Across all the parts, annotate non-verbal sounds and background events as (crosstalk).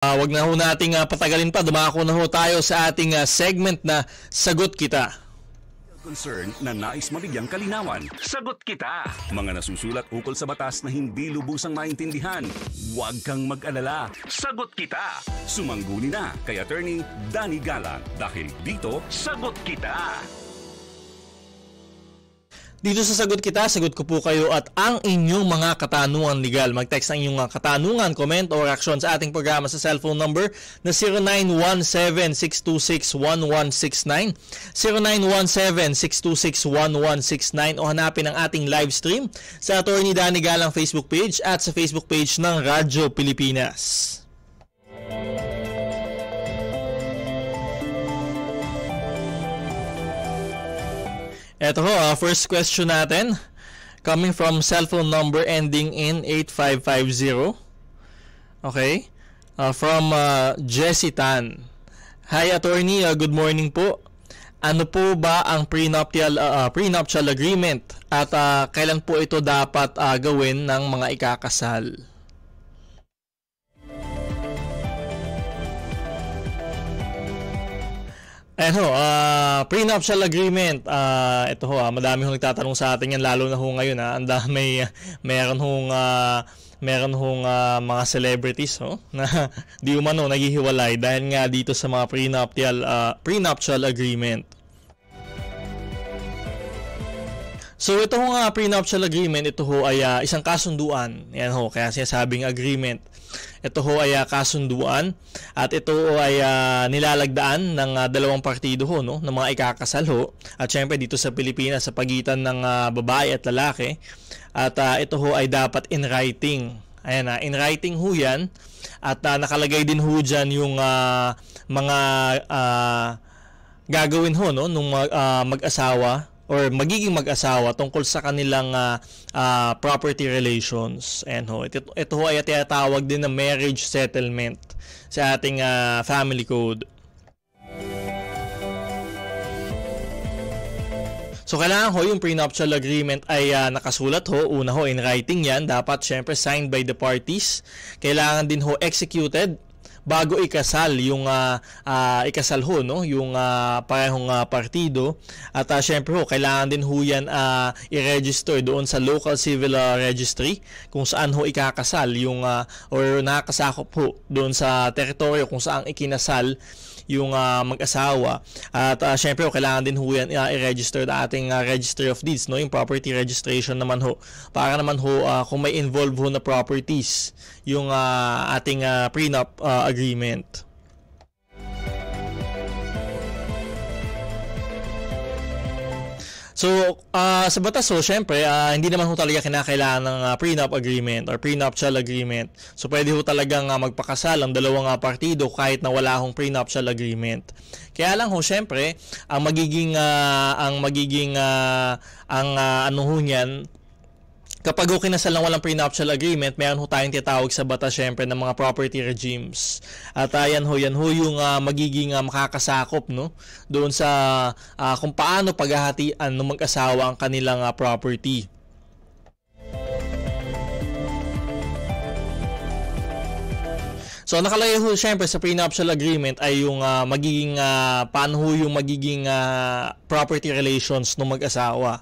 Uh, wag na ho nating uh, patagalin pa. Dumako na ho tayo sa ating uh, segment na Sagot Kita. Concern na nais mabigyang kalinawan. Sagot kita! Mga nasusulat ukol sa batas na hindi lubusang maintindihan. Huwag kang mag-alala. Sagot kita! Sumangguni na kay attorney Danny Galang dahil dito, Sagot kita! Dito sa Sagot Kita, sagot ko po kayo at ang inyong mga katanungan legal. Mag-text ang inyong mga katanungan, comment, or reaction sa ating programa sa cellphone number na 0917-626-1169, 0917-626-1169 o hanapin ang ating live stream sa Attorney Danny Galang Facebook page at sa Facebook page ng Radyo Pilipinas. Eto ho, uh, first question natin. Coming from cellphone number ending in 8550. Okay? Uh, from uh, ah, Jessie Tan. Hi attorney, uh, good morning po. Ano po ba ang prenuptial, uh, prenuptial agreement at uh, kailan po ito dapat uh, gawin ng mga ikakasal? Ayan ho, uh, ah, prenuptial agreement. Uh, ah, ito ho, uh, madami hong nagtatanong sa atin yan, lalo na ho ngayon. Uh, ang dami, uh, meron hong, uh, meron hong uh, mga celebrities ho, oh, (laughs) na di umano naghihiwalay dahil nga dito sa mga prenuptial, uh, prenuptial agreement. So ito ho nga prenuptial agreement, ito ho ay uh, isang kasunduan. Yan ho, kaya sinasabing agreement ito ho ay uh, kasunduan at ito ho ay uh, nilalagdaan ng uh, dalawang partido ho, no? ng mga ikakasal ho. At syempre dito sa Pilipinas sa pagitan ng uh, babae at lalaki. At uh, ito ho ay dapat in writing. Ayan na, uh, in writing ho yan. At uh, nakalagay din ho dyan yung uh, mga uh, gagawin ho no, nung uh, mag-asawa or magiging mag-asawa tungkol sa kanilang uh, uh, property relations. And ho, ito, ito ho ay tinatawag din na marriage settlement sa ating uh, family code. So kailangan ho yung prenuptial agreement ay uh, nakasulat ho. Una ho in writing yan. Dapat syempre signed by the parties. Kailangan din ho executed bago ikasal yung uh, uh, ikasal ho no yung uh, parehong uh, partido at uh, syempre ho kailangan din ho yan uh, i-register doon sa local civil uh, registry kung saan ho ikakasal yung uh, or nakakasakop ho doon sa teritoryo kung saan ikinasal yung uh, mag-asawa. At uh, syempre, oh, kailangan din huyan uh, ah, i-register the ating uh, registry of deeds, no? yung property registration naman ho. Para naman ho, uh, kung may involve ho na properties, yung uh, ating uh, prenup uh, agreement. So, uh, sa batas so, syempre, uh, hindi naman ho talaga kinakailangan ng uh, prenup agreement or prenuptial agreement. So, pwede ho talagang uh, magpakasal ang dalawang uh, partido kahit na wala hong prenuptial agreement. Kaya lang ho, syempre, ang magiging, uh, ang magiging, uh, ang uh, ano ho niyan, kapag okay na lang walang prenuptial agreement, meron ho tayong titawag sa bata syempre ng mga property regimes. At uh, yan ho, yan ho yung uh, magiging uh, makakasakop no? doon sa uh, kung paano paghahatian ng mag-asawa ang kanilang uh, property. So nakalagay ho syempre sa prenuptial agreement ay yung uh, magiging uh, paano ho yung magiging uh, property relations ng mag-asawa.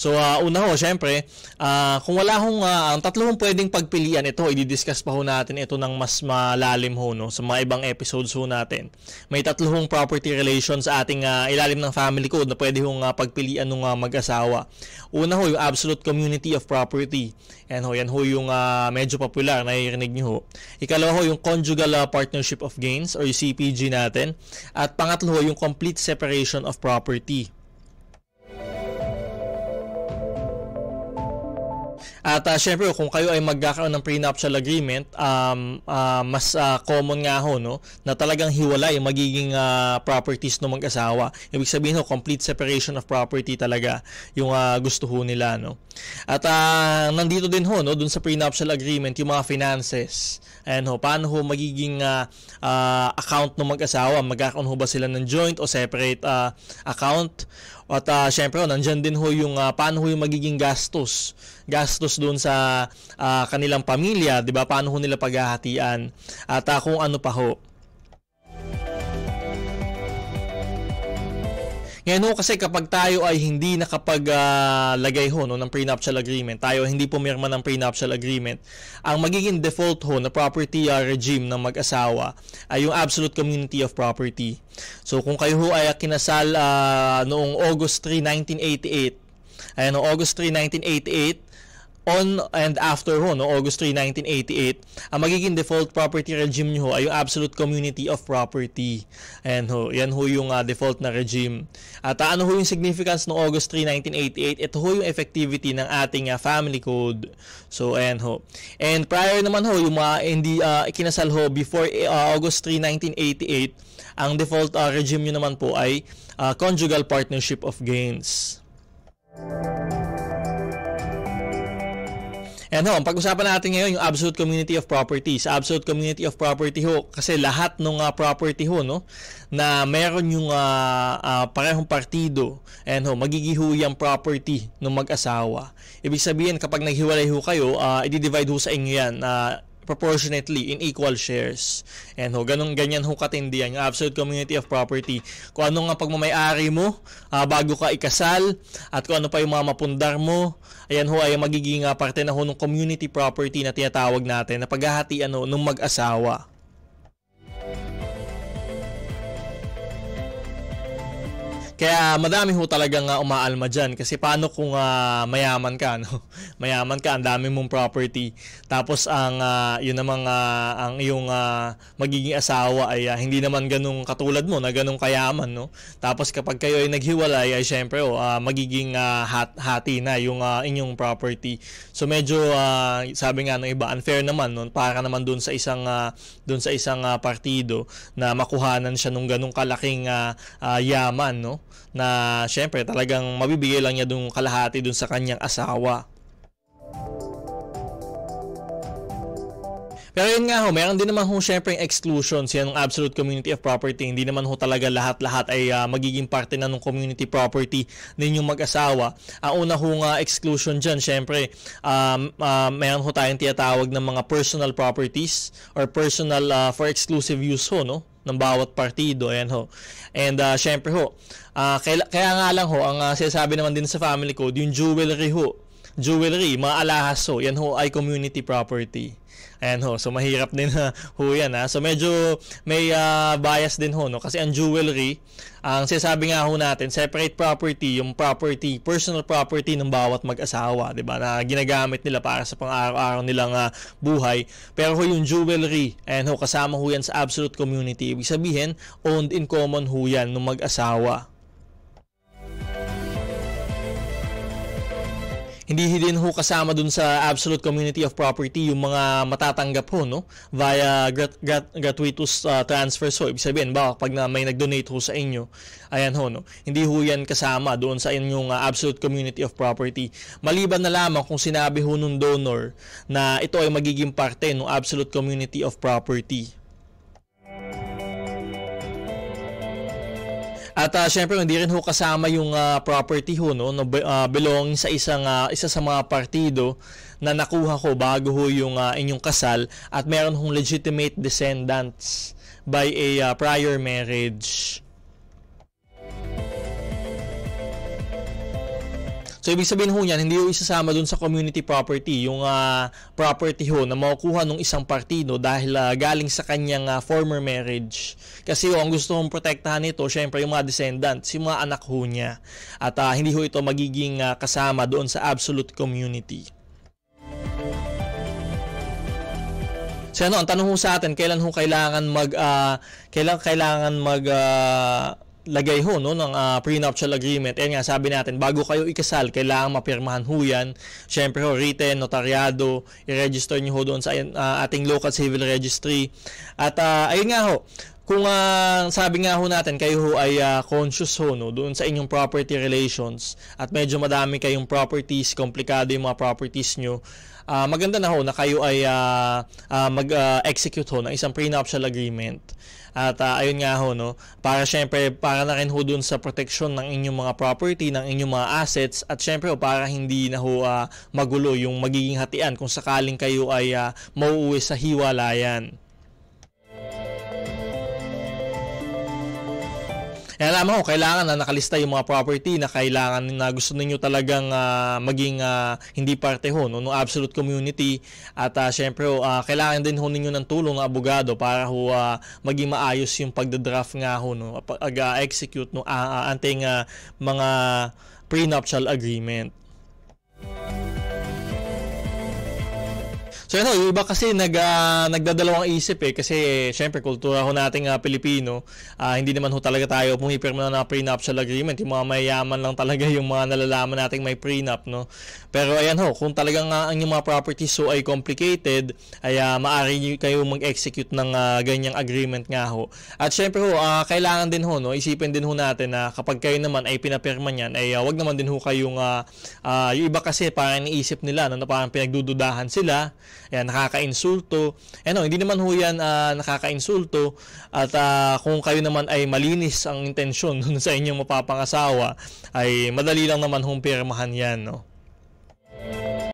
So uh, una ho, syempre, uh, kung wala hong uh, ang tatlong pwedeng pagpilian ito, i-discuss pa ho natin ito ng mas malalim ho no sa mga ibang episodes ho natin. May tatlong property relations sa ating uh, ilalim ng family code na pwede hong uh, pagpilian ng uh, mag-asawa. Una ho, yung absolute community of property. Yan ho, yan ho yung uh, medyo popular, naririnig nyo ho. Ikalawa ho, yung Conjugal uh, Partnership of Gains or CPG natin. At pangatlo ho, yung Complete Separation of Property. At uh, syempre kung kayo ay magkakaroon ng prenuptial agreement, um, uh, mas uh, common nga ho no na talagang hiwalay magiging uh, properties ng mag-asawa. Ibig sabihin ho complete separation of property talaga yung uh, gusto ho nila no. At uh, nandito din ho no dun sa prenuptial agreement yung mga finances. Ayan ho, paano ho magiging uh, uh, account ng mag-asawa? Magkakaroon ho ba sila ng joint o separate uh, account? At uh, syempre, oh, nandyan din ho yung uh, paano ho yung magiging gastos. Gastos doon sa uh, kanilang pamilya, 'di ba? Paano ho nila paghahatian at uh, kung ano pa ho. Ngayon ho kasi kapag tayo ay hindi nakapaglagay ah, uh, ho no, ng prenuptial agreement, tayo hindi pumirma ng prenuptial agreement, ang magiging default ho na property uh, regime ng mag-asawa ay yung absolute community of property. So kung kayo ho ay kinasal uh, noong August 3, 1988, ayan, no, August 3, 1988, on and after ho, no, August 3, 1988, ang magiging default property regime nyo ho ay yung absolute community of property. Ayan ho, yan ho yung uh, default na regime. At ah, ano ho yung significance ng no August 3, 1988? Ito ho yung effectivity ng ating uh, family code. So, ayan ho. And prior naman ho, yung mga hindi uh, kinasal ho before uh, August 3, 1988, ang default uh, regime nyo naman po ay uh, conjugal partnership of gains. Thank And ho, pag-usapan natin ngayon yung absolute community of property. Sa absolute community of property ho, kasi lahat ng uh, ah, property ho, no, na meron yung uh, uh, parehong partido, and ho, magigiho yung property ng mag-asawa. Ibig sabihin, kapag naghiwalay ho kayo, uh, i-divide ho sa inyo yan. Uh, proportionately in equal shares. And ho, ganun, ganyan ho katindi ang absolute community of property. Kung ano nga pagmamayari mo uh, bago ka ikasal at kung ano pa yung mga mapundar mo, ayan ho ay magiging uh, parte na ho ng community property na tinatawag natin na paghahatian ano, ng mag-asawa. Kaya madami ho talaga uh, ah, umaalma dyan kasi paano kung uh, mayaman ka, no? (laughs) mayaman ka, ang dami mong property. Tapos ang uh, yun namang uh, ang iyong uh, magiging asawa ay uh, hindi naman ganung katulad mo na ganung kayaman. No? Tapos kapag kayo ay naghiwalay ay syempre oh, uh, magiging uh, hat hati na yung uh, inyong property. So medyo uh, sabi nga ng iba unfair naman noon para naman doon sa isang uh, doon sa isang uh, partido na makuhanan siya nung ganung kalaking uh, uh, yaman no na syempre talagang mabibigay lang niya dun kalahati dun sa kanyang asawa. Pero yun nga ho, meron din naman ho syempre yung exclusions, yan ng absolute community of property. Hindi naman ho talaga lahat-lahat ay uh, magiging parte na ng community property ninyong mag-asawa. Ang una ho nga exclusion dyan, syempre, um, uh, meron ho tayong tinatawag ng mga personal properties or personal uh, for exclusive use ho, no? ng bawat partido. Ayan ho. And uh, syempre ho, uh, ah, kaya, kaya nga lang ho, ang uh, sinasabi naman din sa family code, yung jewelry ho, jewelry, mga alahas ho, yan ho ay community property. Ayan ho, so mahirap din ha, ho yan ha. So medyo may uh, bias din ho, no? Kasi ang jewelry, ang sinasabi nga ho natin, separate property, yung property, personal property ng bawat mag-asawa, di ba? Na ginagamit nila para sa pang-araw-araw nilang uh, buhay. Pero ho yung jewelry, ayan ho, kasama ho yan sa absolute community. Ibig sabihin, owned in common ho yan ng mag-asawa. hindi din ho kasama dun sa absolute community of property yung mga matatanggap ho no via grat- grat- gratuitous uh, ah, transfer so ibig sabihin ba pag na may nag-donate ho sa inyo ayan ho no hindi ho yan kasama doon sa inyong uh, absolute community of property maliban na lamang kung sinabi ho nung donor na ito ay magiging parte ng absolute community of property At uh, syempre hindi rin ho kasama yung uh, property ho no, no uh, belonging sa isang uh, isa sa mga partido na nakuha ko bago ho yung uh, inyong kasal at meron hong legitimate descendants by a uh, prior marriage. So, ibig sabihin ho niyan, hindi ho isasama dun sa community property, yung uh, property ho na makukuha ng isang partido dahil uh, galing sa kanyang uh, former marriage. Kasi ho, ang gusto hong protektahan nito, syempre yung mga descendants, yung mga anak ho niya. At uh, hindi ho ito magiging uh, kasama doon sa absolute community. So ano, ang tanong ho sa atin, kailan ho kailangan mag uh, kailan kailangan mag uh, lagay ho no ng uh, prenuptial agreement. Eh nga sabi natin bago kayo ikasal kailangan mapirmahan ho 'yan. Syempre ho written, notaryado, i-register niyo ho doon sa uh, ating local civil registry. At uh, ayun nga ho, kung uh, sabi nga ho natin kayo ho ay uh, conscious ho no doon sa inyong property relations at medyo madami kayong properties, komplikado yung mga properties nyo uh, maganda na ho na kayo ay uh, uh, mag-execute uh, ho ng isang prenuptial agreement. At uh, ayun nga ho, no, para syempre, para na rin ho dun sa protection ng inyong mga property, ng inyong mga assets, at syempre ho, para hindi na ho uh, magulo yung magiging hatian kung sakaling kayo ay uh, mauuwi sa hiwalayan. Kaya eh, Nalaman ko, kailangan na nakalista yung mga property na kailangan na gusto ninyo talagang uh, maging uh, hindi parte ho no, ng absolute community. At uh, syempre, uh, kailangan din ho ninyo ng tulong ng abogado para ho uh, maging maayos yung pagdadraft nga ho, no, pag-execute ng no, uh, anting uh, mga prenuptial agreement. So ito, yung iba kasi nag, uh, nagdadalawang isip eh kasi syempre kultura ho nating uh, Pilipino, uh, hindi naman ho talaga tayo pumipirma na prenuptial agreement. Yung mga mayaman lang talaga (laughs) yung mga nalalaman nating may prenup, no? Pero ayan ho, kung talagang uh, ang yung mga properties so ay complicated, ay uh, maaari kayo mag-execute ng uh, ganyang agreement nga ho. At syempre ho, uh, kailangan din ho, no? Isipin din ho natin na kapag kayo naman ay pinapirma niyan, ay uh, wag naman din ho kayong uh, uh, yung iba kasi parang iniisip nila no, na parang pinagdududahan sila yan nakakainsulto. ano hindi naman ho yan uh, nakakainsulto. At uh, kung kayo naman ay malinis ang intensyon (laughs) sa inyong mapapangasawa, ay madali lang naman humpirmahan yan. No?